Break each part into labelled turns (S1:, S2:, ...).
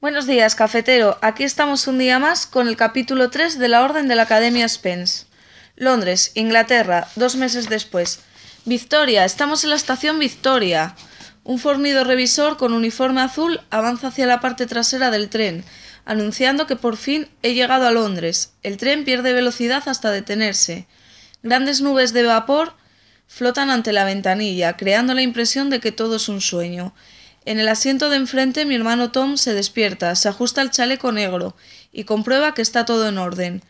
S1: Buenos días, cafetero. Aquí estamos un día más con el capítulo 3 de la Orden de la Academia Spence. Londres, Inglaterra, dos meses después. Victoria, estamos en la estación Victoria. Un fornido revisor con uniforme azul avanza hacia la parte trasera del tren, anunciando que por fin he llegado a Londres. El tren pierde velocidad hasta detenerse. Grandes nubes de vapor flotan ante la ventanilla, creando la impresión de que todo es un sueño. En el asiento de enfrente mi hermano Tom se despierta, se ajusta el chaleco negro y comprueba que está todo en orden.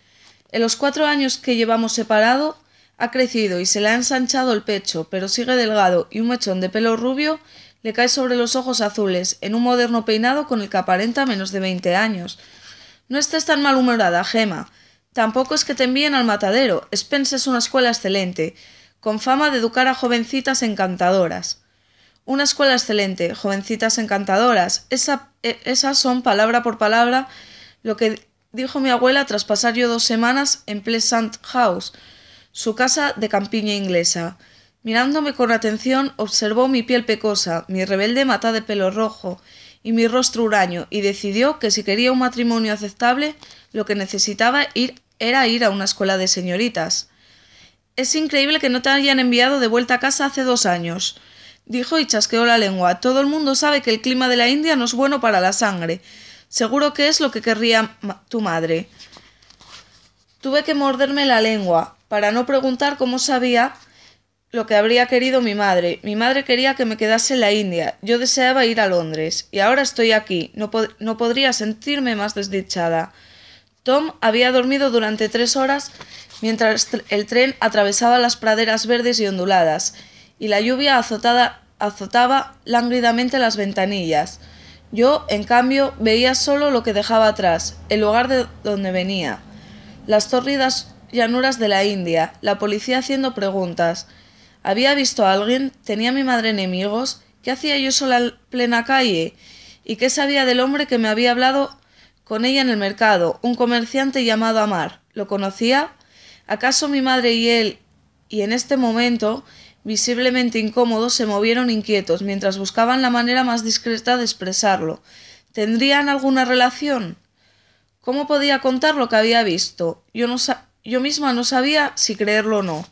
S1: En los cuatro años que llevamos separado, ha crecido y se le ha ensanchado el pecho, pero sigue delgado y un mechón de pelo rubio le cae sobre los ojos azules, en un moderno peinado con el que aparenta menos de veinte años. No estés tan malhumorada, Gema. Tampoco es que te envíen al matadero. Spence es una escuela excelente, con fama de educar a jovencitas encantadoras. Una escuela excelente, jovencitas encantadoras. E, esas son palabra por palabra lo que dijo mi abuela tras pasar yo dos semanas en Pleasant House, su casa de campiña inglesa. Mirándome con atención, observó mi piel pecosa, mi rebelde mata de pelo rojo y mi rostro huraño, y decidió que si quería un matrimonio aceptable, lo que necesitaba ir era ir a una escuela de señoritas. Es increíble que no te hayan enviado de vuelta a casa hace dos años dijo y chasqueó la lengua. Todo el mundo sabe que el clima de la India no es bueno para la sangre. Seguro que es lo que querría tu madre. Tuve que morderme la lengua para no preguntar cómo sabía lo que habría querido mi madre. Mi madre quería que me quedase en la India. Yo deseaba ir a Londres. Y ahora estoy aquí. No, no podría sentirme más desdichada. Tom había dormido durante tres horas mientras el tren atravesaba las praderas verdes y onduladas y la lluvia azotada, azotaba lánguidamente las ventanillas. Yo, en cambio, veía solo lo que dejaba atrás, el lugar de donde venía, las tórridas llanuras de la India, la policía haciendo preguntas. ¿Había visto a alguien? ¿Tenía mi madre enemigos? ¿Qué hacía yo sola en plena calle? ¿Y qué sabía del hombre que me había hablado con ella en el mercado, un comerciante llamado Amar? ¿Lo conocía? ¿Acaso mi madre y él, y en este momento, visiblemente incómodos, se movieron inquietos, mientras buscaban la manera más discreta de expresarlo. ¿Tendrían alguna relación? ¿Cómo podía contar lo que había visto? Yo, no yo misma no sabía si creerlo o no.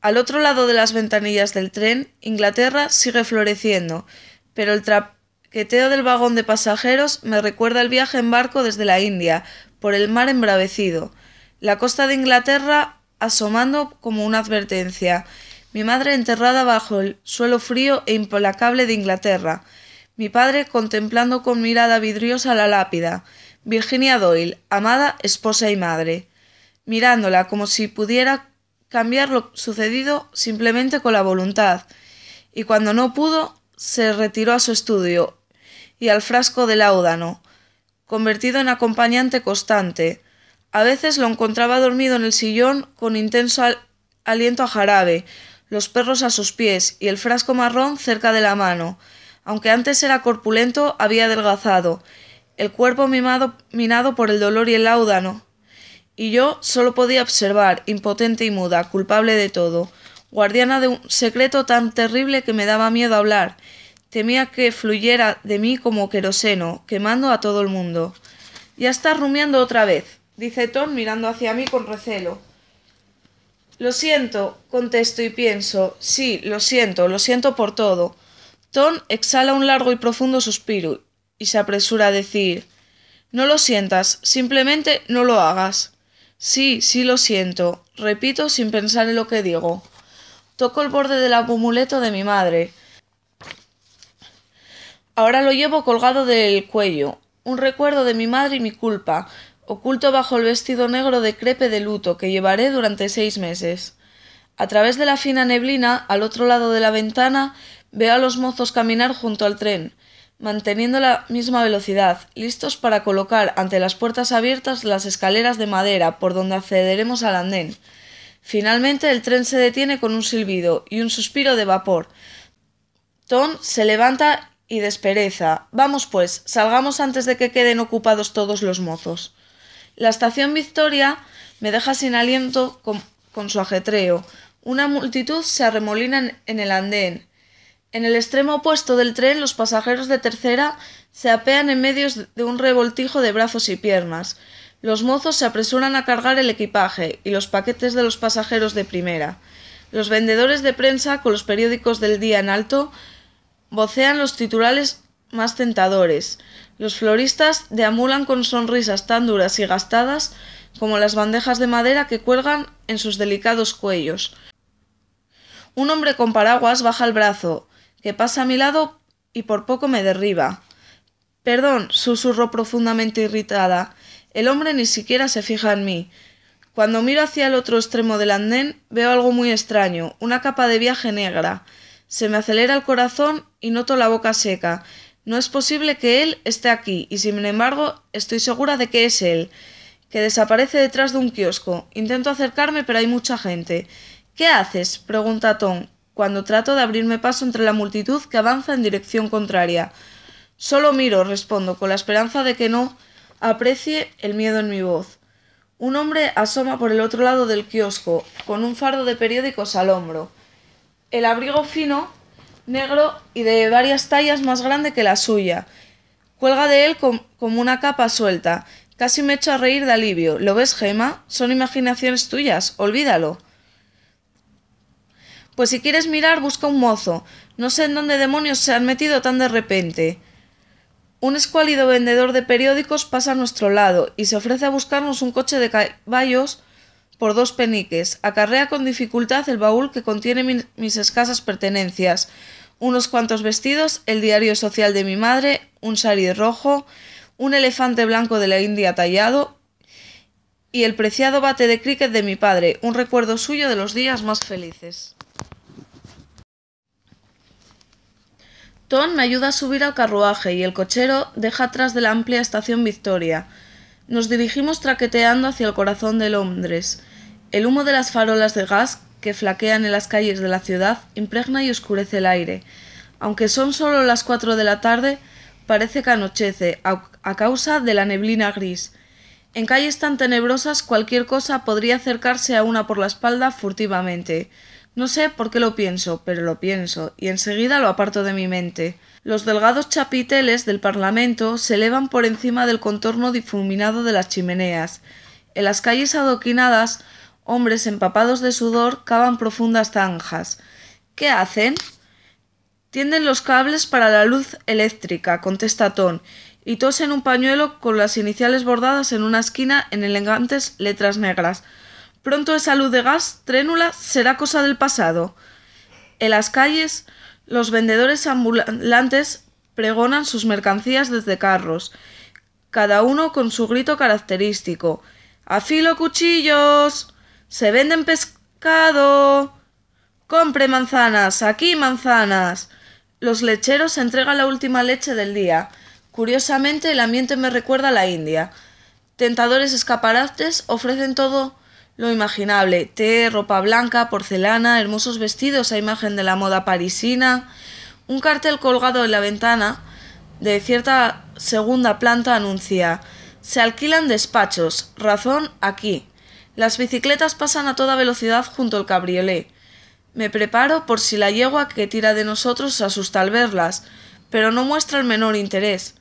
S1: Al otro lado de las ventanillas del tren, Inglaterra sigue floreciendo, pero el traqueteo del vagón de pasajeros me recuerda el viaje en barco desde la India, por el mar embravecido. La costa de Inglaterra asomando como una advertencia. Mi madre enterrada bajo el suelo frío e implacable de Inglaterra. Mi padre contemplando con mirada vidriosa la lápida. Virginia Doyle, amada esposa y madre. Mirándola como si pudiera cambiar lo sucedido simplemente con la voluntad. Y cuando no pudo, se retiró a su estudio y al frasco de láudano, convertido en acompañante constante. A veces lo encontraba dormido en el sillón con intenso aliento a jarabe, los perros a sus pies y el frasco marrón cerca de la mano. Aunque antes era corpulento, había adelgazado, el cuerpo mimado, minado por el dolor y el láudano. Y yo solo podía observar, impotente y muda, culpable de todo, guardiana de un secreto tan terrible que me daba miedo hablar. Temía que fluyera de mí como queroseno, quemando a todo el mundo. Ya está rumiando otra vez, dice ton mirando hacia mí con recelo. Lo siento, contesto y pienso. Sí, lo siento, lo siento por todo. ton exhala un largo y profundo suspiro y se apresura a decir No lo sientas, simplemente no lo hagas. Sí, sí lo siento, repito sin pensar en lo que digo. Toco el borde del amuleto de mi madre. Ahora lo llevo colgado del cuello, un recuerdo de mi madre y mi culpa, oculto bajo el vestido negro de crepe de luto que llevaré durante seis meses. A través de la fina neblina, al otro lado de la ventana, veo a los mozos caminar junto al tren, manteniendo la misma velocidad, listos para colocar ante las puertas abiertas las escaleras de madera por donde accederemos al andén. Finalmente el tren se detiene con un silbido y un suspiro de vapor. Tom se levanta y despereza. Vamos pues, salgamos antes de que queden ocupados todos los mozos. La estación Victoria me deja sin aliento con, su ajetreo. Una multitud se arremolina en el andén. En el extremo opuesto del tren los pasajeros de tercera se apean en medio de un revoltijo de brazos y piernas. Los mozos se apresuran a cargar el equipaje y los paquetes de los pasajeros de primera. Los vendedores de prensa, con los periódicos del día en alto, vocean los titulares más tentadores. Los floristas deamulan con sonrisas tan duras y gastadas como las bandejas de madera que cuelgan en sus delicados cuellos. Un hombre con paraguas baja el brazo, que pasa a mi lado y por poco me derriba. Perdón, susurro profundamente irritada. El hombre ni siquiera se fija en mí. Cuando miro hacia el otro extremo del andén, veo algo muy extraño, una capa de viaje negra. Se me acelera el corazón y noto la boca seca, no es posible que él esté aquí, y sin embargo estoy segura de que es él, que desaparece detrás de un kiosco. Intento acercarme, pero hay mucha gente. ¿Qué haces? pregunta Tom, cuando trato de abrirme paso entre la multitud que avanza en dirección contraria. Solo miro, respondo, con la esperanza de que no aprecie el miedo en mi voz. Un hombre asoma por el otro lado del kiosco, con un fardo de periódicos al hombro. El abrigo fino negro y de varias tallas más grande que la suya. Cuelga de él como una capa suelta. Casi me echo a reír de alivio. ¿Lo ves, Gema? Son imaginaciones tuyas. Olvídalo. Pues si quieres mirar, busca un mozo. No sé en dónde demonios se han metido tan de repente. Un escuálido vendedor de periódicos pasa a nuestro lado y se ofrece a buscarnos un coche de caballos por dos peniques. Acarrea con dificultad el baúl que contiene mis escasas pertenencias. Unos cuantos vestidos, el diario social de mi madre, un sari rojo, un elefante blanco de la India tallado y el preciado bate de críquet de mi padre, un recuerdo suyo de los días más felices. Tom me ayuda a subir al carruaje y el cochero deja atrás de la amplia estación Victoria. Nos dirigimos traqueteando hacia el corazón de Londres. El humo de las farolas de gas que flaquean en las calles de la ciudad impregna y oscurece el aire. Aunque son solo las cuatro de la tarde, parece que anochece a causa de la neblina gris. En calles tan tenebrosas cualquier cosa podría acercarse a una por la espalda furtivamente. No sé por qué lo pienso, pero lo pienso, y enseguida lo aparto de mi mente. Los delgados chapiteles del Parlamento se elevan por encima del contorno difuminado de las chimeneas. En las calles adoquinadas, hombres empapados de sudor cavan profundas zanjas. ¿Qué hacen? Tienden los cables para la luz eléctrica, contesta Ton, y tosen un pañuelo con las iniciales bordadas en una esquina en elegantes letras negras. Pronto esa luz de gas trénula será cosa del pasado. En las calles, los vendedores ambulantes pregonan sus mercancías desde carros, cada uno con su grito característico. ¡Afilo cuchillos! ¡Se venden pescado! ¡Compre manzanas! ¡Aquí manzanas! Los lecheros entregan la última leche del día. Curiosamente, el ambiente me recuerda a la India. Tentadores escaparates ofrecen todo lo imaginable, té, ropa blanca, porcelana, hermosos vestidos a imagen de la moda parisina, un cartel colgado en la ventana de cierta segunda planta anuncia se alquilan despachos, razón aquí. Las bicicletas pasan a toda velocidad junto al cabriolé. Me preparo por si la yegua que tira de nosotros se asusta al verlas, pero no muestra el menor interés.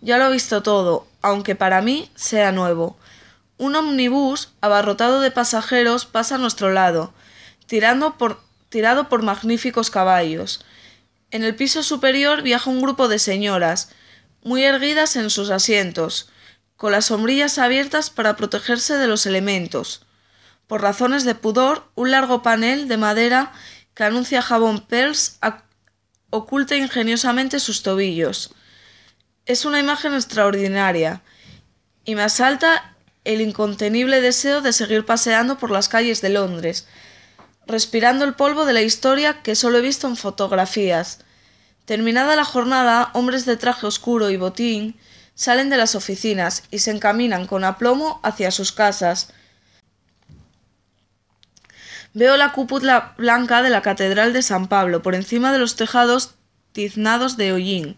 S1: Ya lo he visto todo, aunque para mí sea nuevo. Un omnibus abarrotado de pasajeros pasa a nuestro lado, tirando por, tirado por magníficos caballos. En el piso superior viaja un grupo de señoras, muy erguidas en sus asientos, con las sombrillas abiertas para protegerse de los elementos. Por razones de pudor, un largo panel de madera que anuncia jabón Pearls oculta ingeniosamente sus tobillos. Es una imagen extraordinaria y más alta el incontenible deseo de seguir paseando por las calles de Londres, respirando el polvo de la historia que solo he visto en fotografías. Terminada la jornada, hombres de traje oscuro y botín salen de las oficinas y se encaminan con aplomo hacia sus casas. Veo la cúpula blanca de la Catedral de San Pablo por encima de los tejados tiznados de hollín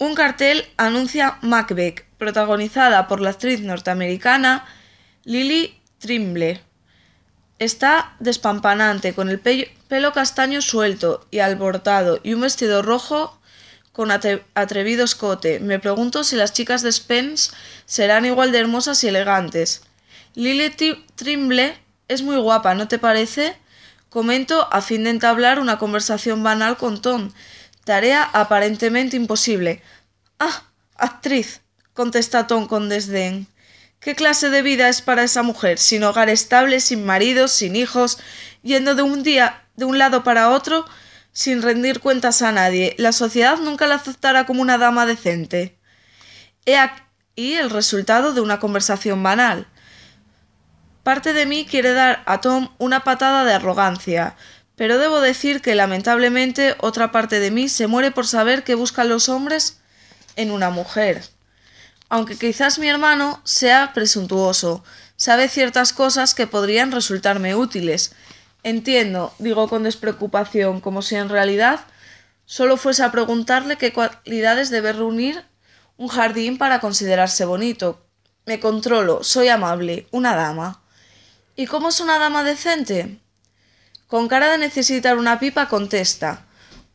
S1: un cartel anuncia Macbeth, protagonizada por la actriz norteamericana Lily Trimble. Está despampanante, con el pelo castaño suelto y alborotado y un vestido rojo con atrevido escote. Me pregunto si las chicas de Spence serán igual de hermosas y elegantes. Lily Trimble es muy guapa, ¿no te parece? Comento a fin de entablar una conversación banal con Tom, Tarea aparentemente imposible. Ah, actriz, contesta Tom con desdén. ¿Qué clase de vida es para esa mujer, sin hogar estable, sin marido, sin hijos, yendo de un día de un lado para otro sin rendir cuentas a nadie? La sociedad nunca la aceptará como una dama decente. He aquí el resultado de una conversación banal. Parte de mí quiere dar a Tom una patada de arrogancia, pero debo decir que lamentablemente otra parte de mí se muere por saber qué buscan los hombres en una mujer. Aunque quizás mi hermano sea presuntuoso, sabe ciertas cosas que podrían resultarme útiles. Entiendo, digo con despreocupación, como si en realidad solo fuese a preguntarle qué cualidades debe reunir un jardín para considerarse bonito. Me controlo, soy amable, una dama. ¿Y cómo es una dama decente? Con cara de necesitar una pipa, contesta.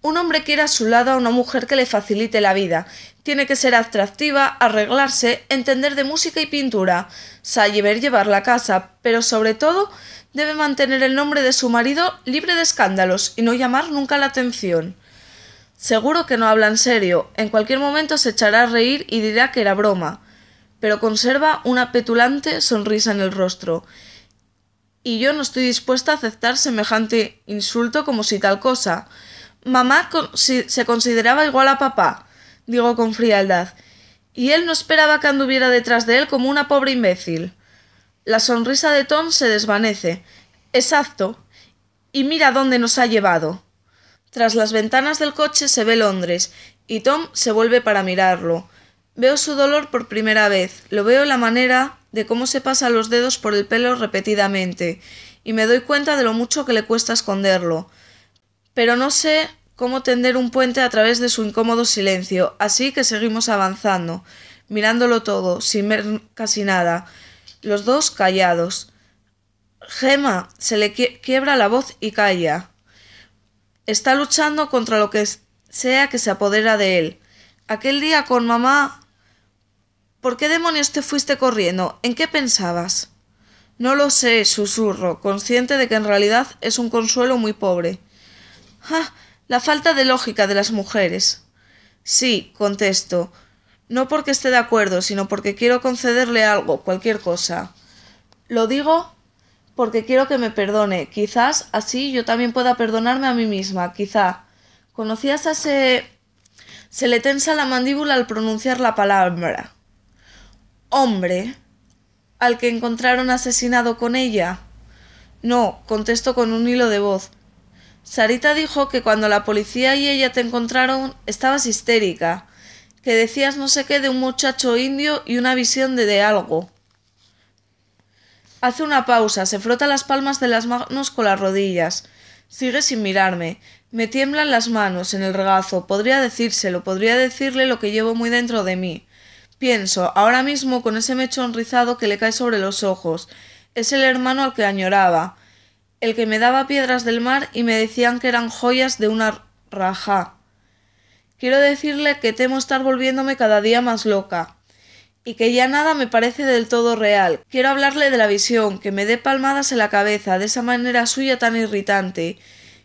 S1: Un hombre quiere a su lado a una mujer que le facilite la vida. Tiene que ser atractiva, arreglarse, entender de música y pintura, saber llevar la casa, pero sobre todo debe mantener el nombre de su marido libre de escándalos y no llamar nunca la atención. Seguro que no habla en serio, en cualquier momento se echará a reír y dirá que era broma, pero conserva una petulante sonrisa en el rostro y yo no estoy dispuesta a aceptar semejante insulto como si tal cosa. Mamá se consideraba igual a papá, digo con frialdad, y él no esperaba que anduviera detrás de él como una pobre imbécil. La sonrisa de Tom se desvanece. Exacto. Y mira dónde nos ha llevado. Tras las ventanas del coche se ve Londres, y Tom se vuelve para mirarlo. Veo su dolor por primera vez, lo veo en la manera de cómo se pasa los dedos por el pelo repetidamente, y me doy cuenta de lo mucho que le cuesta esconderlo. Pero no sé cómo tender un puente a través de su incómodo silencio, así que seguimos avanzando, mirándolo todo, sin ver casi nada, los dos callados. Gema se le quiebra la voz y calla. Está luchando contra lo que sea que se apodera de él. Aquel día con mamá ¿Por qué demonios te fuiste corriendo? ¿En qué pensabas? No lo sé, susurro, consciente de que en realidad es un consuelo muy pobre. ¡Ja! Ah, la falta de lógica de las mujeres. Sí, contesto. No porque esté de acuerdo, sino porque quiero concederle algo, cualquier cosa. Lo digo porque quiero que me perdone. Quizás así yo también pueda perdonarme a mí misma. Quizá. ¿Conocías a ese... Se le tensa la mandíbula al pronunciar la palabra hombre al que encontraron asesinado con ella? No, contestó con un hilo de voz. Sarita dijo que cuando la policía y ella te encontraron estabas histérica, que decías no sé qué de un muchacho indio y una visión de, de algo. Hace una pausa, se frota las palmas de las manos con las rodillas. Sigue sin mirarme. Me tiemblan las manos en el regazo. Podría decírselo, podría decirle lo que llevo muy dentro de mí. Pienso, ahora mismo con ese mechón rizado que le cae sobre los ojos. Es el hermano al que añoraba, el que me daba piedras del mar y me decían que eran joyas de una raja. Quiero decirle que temo estar volviéndome cada día más loca y que ya nada me parece del todo real. Quiero hablarle de la visión, que me dé palmadas en la cabeza, de esa manera suya tan irritante,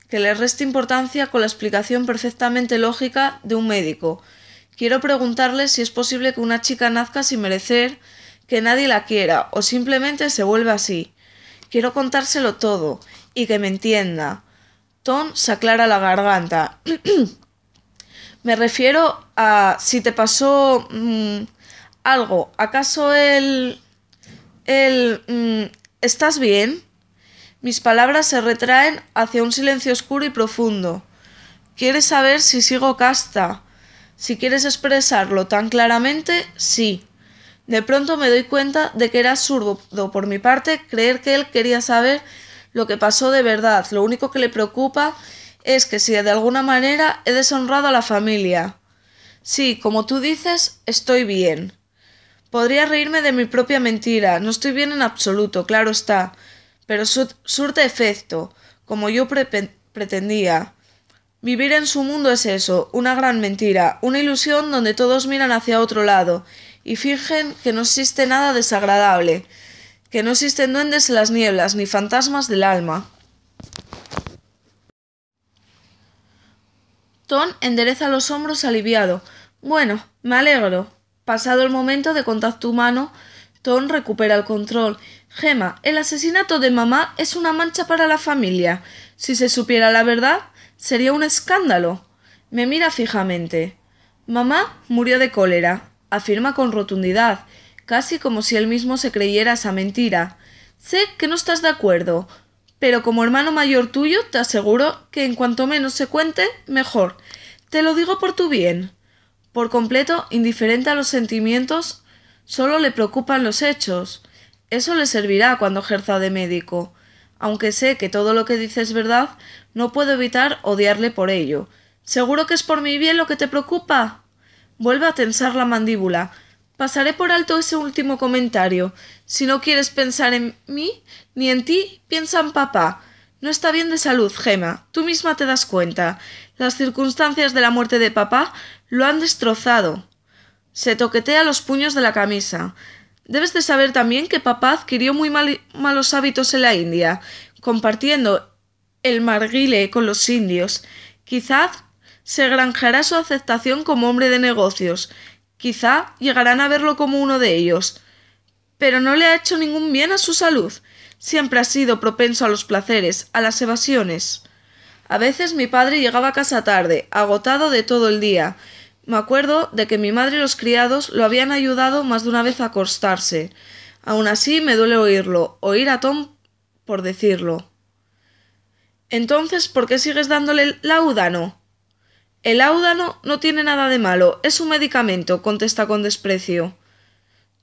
S1: que le reste importancia con la explicación perfectamente lógica de un médico, Quiero preguntarle si es posible que una chica nazca sin merecer que nadie la quiera o simplemente se vuelva así. Quiero contárselo todo y que me entienda. Tom se aclara la garganta. me refiero a si te pasó mm, algo. ¿Acaso el el mm, ¿Estás bien? Mis palabras se retraen hacia un silencio oscuro y profundo. ¿Quieres saber si sigo casta? Si quieres expresarlo tan claramente, sí. De pronto me doy cuenta de que era absurdo por mi parte creer que él quería saber lo que pasó de verdad. Lo único que le preocupa es que si de alguna manera he deshonrado a la familia. Sí, como tú dices, estoy bien. Podría reírme de mi propia mentira. No estoy bien en absoluto, claro está. Pero surte efecto, como yo pretendía. Vivir en su mundo es eso, una gran mentira, una ilusión donde todos miran hacia otro lado y fingen que no existe nada desagradable, que no existen duendes en las nieblas ni fantasmas del alma. Ton endereza los hombros aliviado. Bueno, me alegro. Pasado el momento de contacto humano, Ton recupera el control. Gemma, el asesinato de mamá es una mancha para la familia. Si se supiera la verdad, Sería un escándalo. Me mira fijamente. Mamá murió de cólera, afirma con rotundidad, casi como si él mismo se creyera esa mentira. Sé que no estás de acuerdo, pero como hermano mayor tuyo te aseguro que en cuanto menos se cuente, mejor. Te lo digo por tu bien. Por completo, indiferente a los sentimientos, solo le preocupan los hechos. Eso le servirá cuando ejerza de médico. Aunque sé que todo lo que dices es verdad, no puedo evitar odiarle por ello. ¿Seguro que es por mi bien lo que te preocupa? Vuelve a tensar la mandíbula. Pasaré por alto ese último comentario. Si no quieres pensar en mí ni en ti, piensa en papá. No está bien de salud, Gema. Tú misma te das cuenta. Las circunstancias de la muerte de papá lo han destrozado. Se toquetea los puños de la camisa. Debes de saber también que papá adquirió muy malos hábitos en la India, compartiendo el marguile con los indios. Quizá se granjará su aceptación como hombre de negocios. Quizá llegarán a verlo como uno de ellos. Pero no le ha hecho ningún bien a su salud. Siempre ha sido propenso a los placeres, a las evasiones. A veces mi padre llegaba a casa tarde, agotado de todo el día. Me acuerdo de que mi madre y los criados lo habían ayudado más de una vez a acostarse. Aún así me duele oírlo, oír a Tom por decirlo. Entonces, ¿por qué sigues dándole laudano? El laudano no tiene nada de malo, es un medicamento, contesta con desprecio.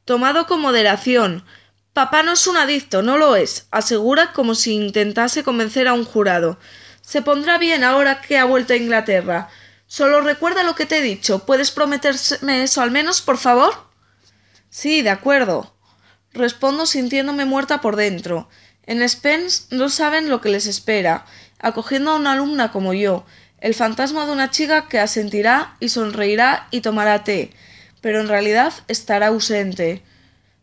S1: Tomado con moderación. Papá no es un adicto, no lo es, asegura como si intentase convencer a un jurado. Se pondrá bien ahora que ha vuelto a Inglaterra. Solo recuerda lo que te he dicho. ¿Puedes prometerme eso al menos, por favor? Sí, de acuerdo. Respondo sintiéndome muerta por dentro. En Spence no saben lo que les espera, acogiendo a una alumna como yo, el fantasma de una chica que asentirá y sonreirá y tomará té, pero en realidad estará ausente.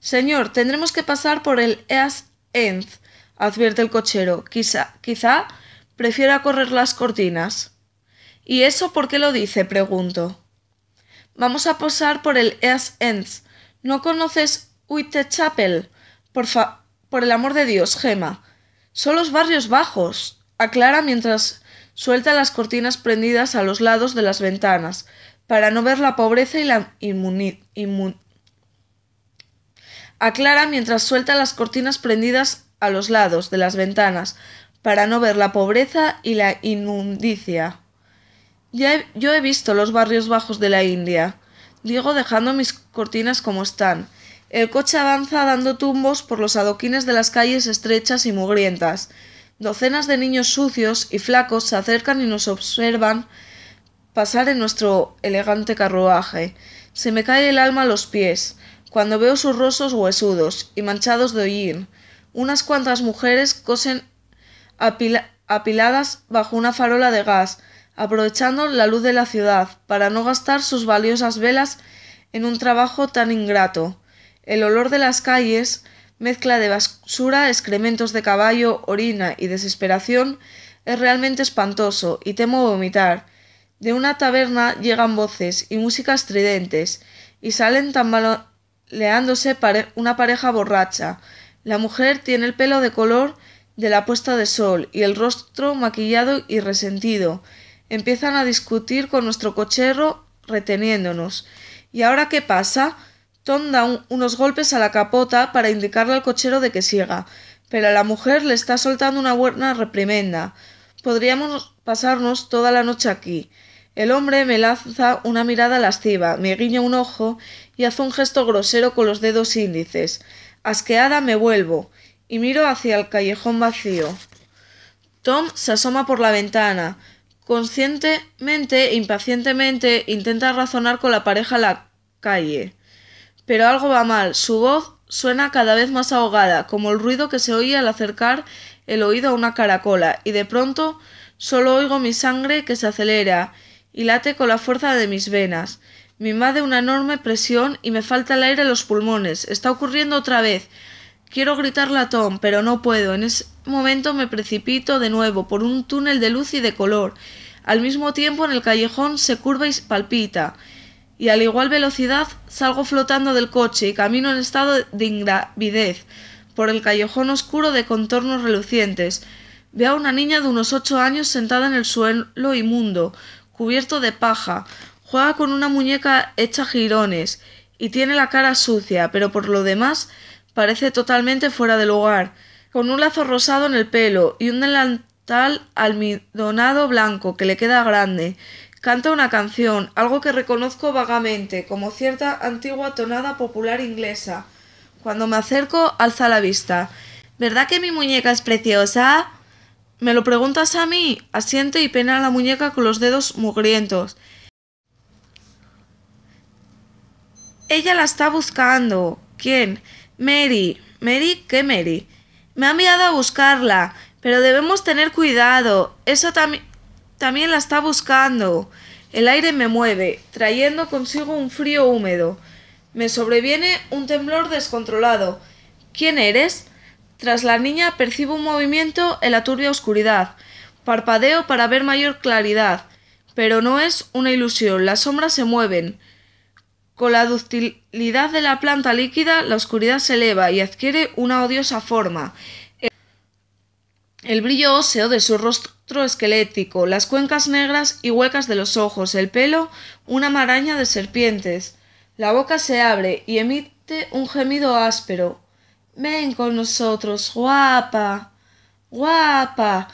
S1: Señor, tendremos que pasar por el East End, advierte el cochero. Quizá, quizá prefiera correr las cortinas. ¿Y eso por qué lo dice? pregunto. Vamos a pasar por el East End. ¿No conoces Chapel? Por, fa por el amor de Dios, Gema. Son los barrios bajos, aclara mientras suelta las cortinas prendidas a los lados de las ventanas, para no ver la pobreza y la aclara mientras suelta las cortinas prendidas a los lados de las ventanas, para no ver la pobreza y la inmundicia. Ya yo he visto los barrios bajos de la India, digo dejando mis cortinas como están, el coche avanza dando tumbos por los adoquines de las calles estrechas y mugrientas. Docenas de niños sucios y flacos se acercan y nos observan pasar en nuestro elegante carruaje. Se me cae el alma a los pies cuando veo sus rostros huesudos y manchados de hollín. Unas cuantas mujeres cosen apiladas bajo una farola de gas, aprovechando la luz de la ciudad para no gastar sus valiosas velas en un trabajo tan ingrato. El olor de las calles, mezcla de basura, excrementos de caballo, orina y desesperación, es realmente espantoso y temo vomitar. De una taberna llegan voces y músicas tridentes, y salen tambaleándose una pareja borracha. La mujer tiene el pelo de color de la puesta de sol y el rostro maquillado y resentido. Empiezan a discutir con nuestro cochero reteniéndonos. ¿Y ahora qué pasa? Tom da unos golpes a la capota para indicarle al cochero de que siga, pero a la mujer le está soltando una buena reprimenda. Podríamos pasarnos toda la noche aquí. El hombre me lanza una mirada lasciva, me guiña un ojo y hace un gesto grosero con los dedos índices. Asqueada me vuelvo y miro hacia el callejón vacío. Tom se asoma por la ventana. Conscientemente e impacientemente intenta razonar con la pareja a la calle. Pero algo va mal. Su voz suena cada vez más ahogada, como el ruido que se oye al acercar el oído a una caracola, y de pronto solo oigo mi sangre que se acelera y late con la fuerza de mis venas. Me invade una enorme presión y me falta el aire en los pulmones. Está ocurriendo otra vez. Quiero gritar latón, pero no puedo. En ese momento me precipito de nuevo por un túnel de luz y de color. Al mismo tiempo en el callejón se curva y palpita y al igual velocidad salgo flotando del coche y camino en estado de ingravidez por el callejón oscuro de contornos relucientes. Ve a una niña de unos ocho años sentada en el suelo inmundo, cubierto de paja, juega con una muñeca hecha jirones y tiene la cara sucia, pero por lo demás parece totalmente fuera de lugar, con un lazo rosado en el pelo y un delantal almidonado blanco que le queda grande. Canta una canción, algo que reconozco vagamente, como cierta antigua tonada popular inglesa. Cuando me acerco, alza la vista. ¿Verdad que mi muñeca es preciosa? ¿Me lo preguntas a mí? Asiento y pena la muñeca con los dedos mugrientos. Ella la está buscando. ¿Quién? Mary. ¿Mary? ¿Qué Mary? Me ha enviado a buscarla. Pero debemos tener cuidado. Eso también también la está buscando. El aire me mueve, trayendo consigo un frío húmedo. Me sobreviene un temblor descontrolado. ¿Quién eres? Tras la niña percibo un movimiento en la turbia oscuridad. Parpadeo para ver mayor claridad. Pero no es una ilusión, las sombras se mueven. Con la ductilidad de la planta líquida, la oscuridad se eleva y adquiere una odiosa forma el brillo óseo de su rostro esquelético, las cuencas negras y huecas de los ojos, el pelo, una maraña de serpientes. La boca se abre y emite un gemido áspero. Ven con nosotros, guapa. guapa.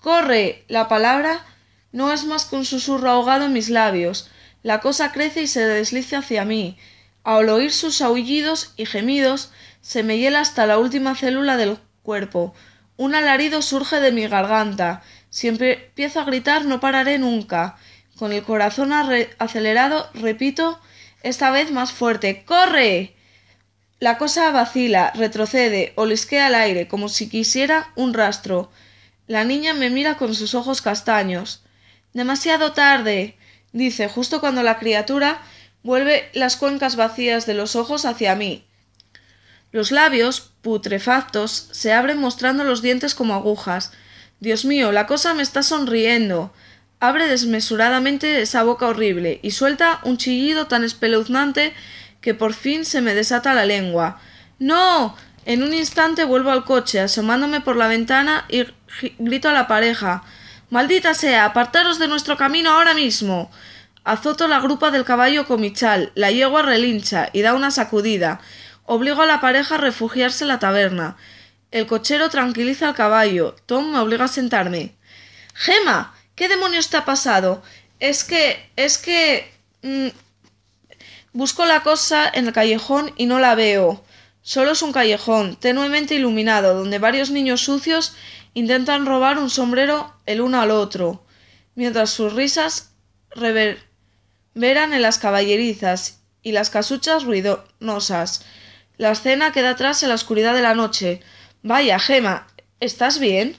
S1: Corre. La palabra no es más que un susurro ahogado en mis labios. La cosa crece y se desliza hacia mí. Al oír sus aullidos y gemidos, se me hiela hasta la última célula del cuerpo. Un alarido surge de mi garganta. Si empiezo a gritar no pararé nunca. Con el corazón acelerado repito, esta vez más fuerte, ¡corre! La cosa vacila, retrocede, olisquea al aire, como si quisiera un rastro. La niña me mira con sus ojos castaños. Demasiado tarde, dice, justo cuando la criatura vuelve las cuencas vacías de los ojos hacia mí. Los labios, putrefactos, se abren mostrando los dientes como agujas. Dios mío, la cosa me está sonriendo. Abre desmesuradamente esa boca horrible y suelta un chillido tan espeluznante que por fin se me desata la lengua. ¡No! En un instante vuelvo al coche, asomándome por la ventana y grito a la pareja. Maldita sea, apartaros de nuestro camino ahora mismo. Azoto la grupa del caballo comichal, la yegua relincha y da una sacudida. Obligo a la pareja a refugiarse en la taberna. El cochero tranquiliza al caballo. Tom me obliga a sentarme. Gema, ¿qué demonios te ha pasado? Es que, es que... Mm, busco la cosa en el callejón y no la veo. Solo es un callejón, tenuemente iluminado, donde varios niños sucios intentan robar un sombrero el uno al otro, mientras sus risas reverberan en las caballerizas y las casuchas ruidosas. La escena queda atrás en la oscuridad de la noche. Vaya, Gemma, ¿estás bien?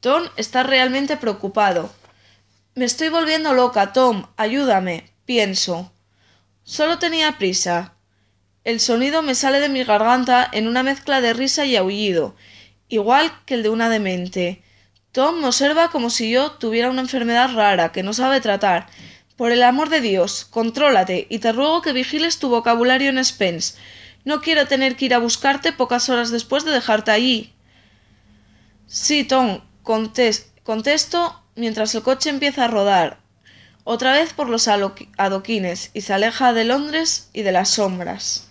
S1: Tom está realmente preocupado. Me estoy volviendo loca, Tom, ayúdame, pienso. Solo tenía prisa. El sonido me sale de mi garganta en una mezcla de risa y aullido, igual que el de una demente. Tom me observa como si yo tuviera una enfermedad rara que no sabe tratar. Por el amor de Dios, contrólate y te ruego que vigiles tu vocabulario en Spence. No quiero tener que ir a buscarte pocas horas después de dejarte allí. Sí, Tom, contesto mientras el coche empieza a rodar, otra vez por los adoquines, y se aleja de Londres y de las sombras.